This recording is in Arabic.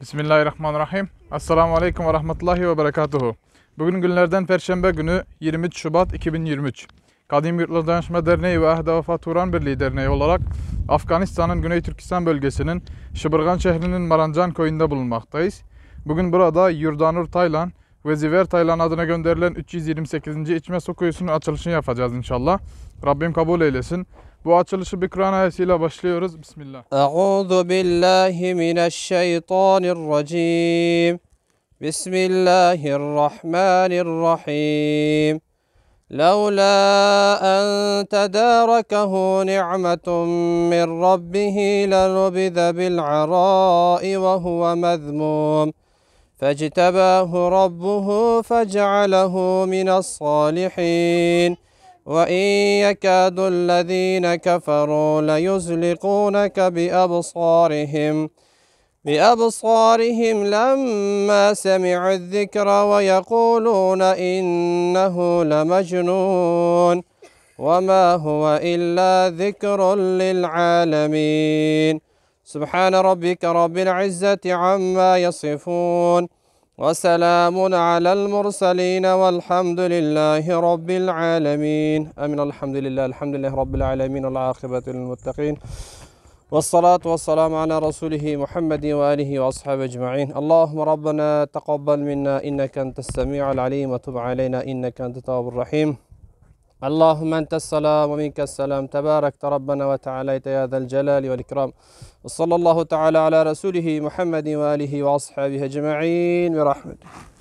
Bismillahirrahmanirrahim. Esselamu Aleyküm ve Rahmetullahi ve Berekatuhu. Bugün günlerden Perşembe günü 23 Şubat 2023. Kadim Yurtlar Dayanışma Derneği ve Ahde Vefa Turan Birliği Derneği olarak Afganistan'ın Güney Türkistan bölgesinin Şıbırgan şehrinin Marancan köyünde bulunmaktayız. Bugün burada Yurdanur Taylan ve Ziver Taylan adına gönderilen 328. İçme Su Kuyusu'nun açılışını yapacağız inşallah. Rabbim kabul eylesin. Bu açılışı bir Kur'an ayetiyle başlıyoruz. Bismillah. Euzu billahi mineşşeytanirracim. Bismillahirrahmanirrahim. لولا أن تداركه نعمة من ربه لنبذ بالعراء وهو مذموم فاجتباه ربه فجعله من الصالحين وإن يكاد الذين كفروا ليزلقونك بأبصارهم بأبصارهم لما سمعوا الذكر ويقولون إنه لمجنون وما هو إلا ذكر للعالمين سبحان ربك رب العزة عما يصفون وسلام على المرسلين والحمد لله رب العالمين أمين الحمد لله الحمد لله رب العالمين والعاقبة للمتقين والصلاة والسلام على رسوله محمد وآله وأصحابه أجمعين اللهم ربنا تقبل منا إنك أنت السميع العليم وتب علينا إنك أنت التواب الرحيم اللهم أنت السلام ومنك السلام تباركت ربنا وتعاليت يا ذا الجلال والإكرام وصلى الله تعالى على رسوله محمد وآله وأصحابه أجمعين برحمته